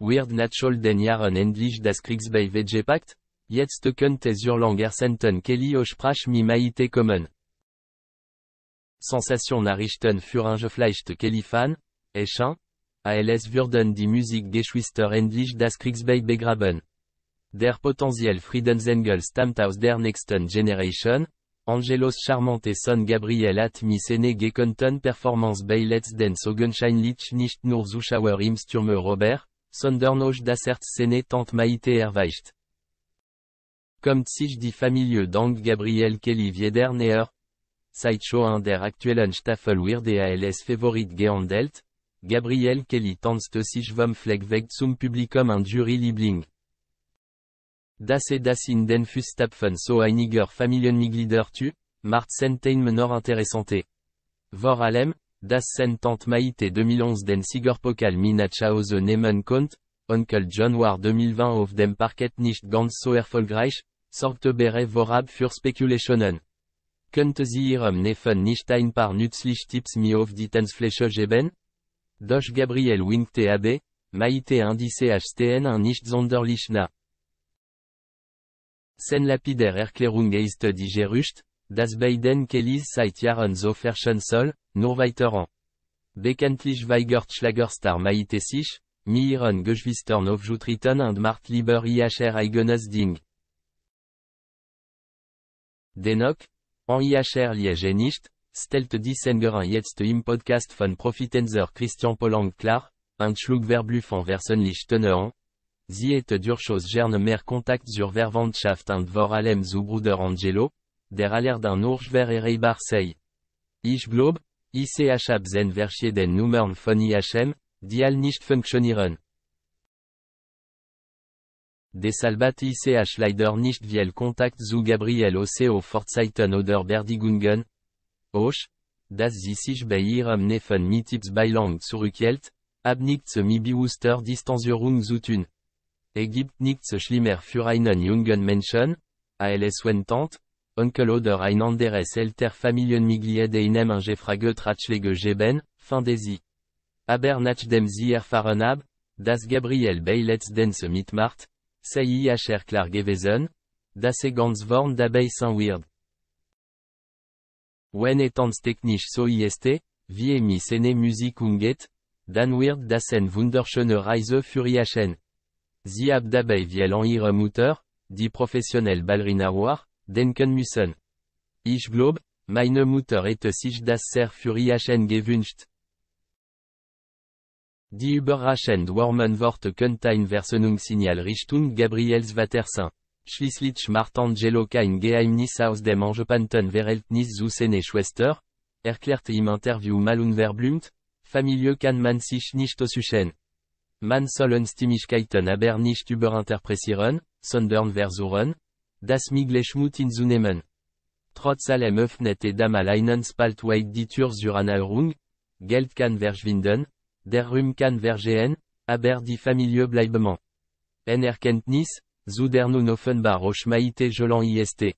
Weird natural den yaron endlich das Vegepakt, jetzt können tes Urlanger senten Kelly Osprach mi maite kommen. Sensation narichten für ein gefleischte Fan, 1 ALS würden die Musik geschwister endlich das Kriegsbei begraben. Der potentiel Friedensengel stammt aus der nächsten Generation, Angelos charmante son Gabriel hat mi sene gekonten Performance bei Let's Dance Sogenscheinlich nicht nur Zuschauer im Sturme Robert, Sondernauch dasert Sene tant maite Erweicht. Comme sich die Familie Dank Gabriel Kelly Saicho Sideshow der aktuellen Staffel de ALS Favorit gehandelt, Gabriel Kelly tanzt sich vom Fleck zum Publikum ein Jury Liebling. Das et das in den Fußstapfen so einiger Familienmitglieder tu, macht menor interessante. Vor allem, Das tante Maite 2011 Den Siegerpokal Minachause Nehmen Kont, Onkel John War 2020 auf dem Parkett nicht ganz so erfolgreich, sorgte vorab für Spekulationen »« Könnte sie ihrem Neffen nicht ein paar nützlich Tipps mi auf die Tanzfläche geben? Doch Gabriel winkte ab, Maite indice HTN un nicht sonderlich na. Sen lapidaire Erklärung ist die Das Beiden Kellys seit Jahren so verschen soll, nur weiter an. Bekanntlich weigert Schlagerstar Maite sich, mi Geschwistern und Mart lieber ihr eigenes Ding. Dennoch, en ihr Liege nicht, stellt jetzt im Podcast von Profitenser Christian Polang klar, ein Schlug verblüffant versenlich an. Sie et gerne mehr Kontakt zur Verwandtschaft und vor allem zu Bruder Angelo, der ein Urschwer Erreibar Barseille. Ich glaube, ich habe zen Verchieden Nummern von IHM, die all nicht funktionieren. Desalbat ich leider nicht viel Kontakt zu Gabriel Oseo Fortzeiten oder Berdigungen. Osch, das sie sich bei ihrem Neffen mit bei Lang zurückhält, so nichts mi bewusster Distanzierung zu tun. Es er nicht nichts schlimmer für einen jungen Menschen, als wenn Onkeloder Einander Einanderes Elter Familienmitglied einem Ingefrage Tratschläge geben, fin desi. Aber nach dem Sie erfahren das Gabriel Baylets dense mitmacht, sei ihr klar gewesen, das sie ganz vorn dabei sein wird. Wenn etans technisch so ist, wie mi sene Musik unget, dann wird dasen wunderschöne Reise für ihr ab hab dabei an muter, Mutter, die professionelle Ballerina war, denken müssen. Ich glaube, meine Mutter hätte sich das sehr für ihren gewünscht. Die überraschend warmen Worte könnten Versenungssignal Richtung Gabriels sein. Schließlich schmart Angelo kein Geheimnis aus dem Angepanten Verhältnis zu seine Schwester, Erklärte im Interview verblumt, Familie kann man sich nicht aussuchen. Man sollen Stimmigkeiten aber nicht überinterpretieren, sondern versuchen, Das Migleschmut in Zunemen. Trotz allem öffnet et damalainen Spalt weit die Tür zur Geld kann verschwinden, der rum kann vergehen, aber die Familie bleibement. En Erkenntnis, zu der nun offenbar schmaite Jolan ist.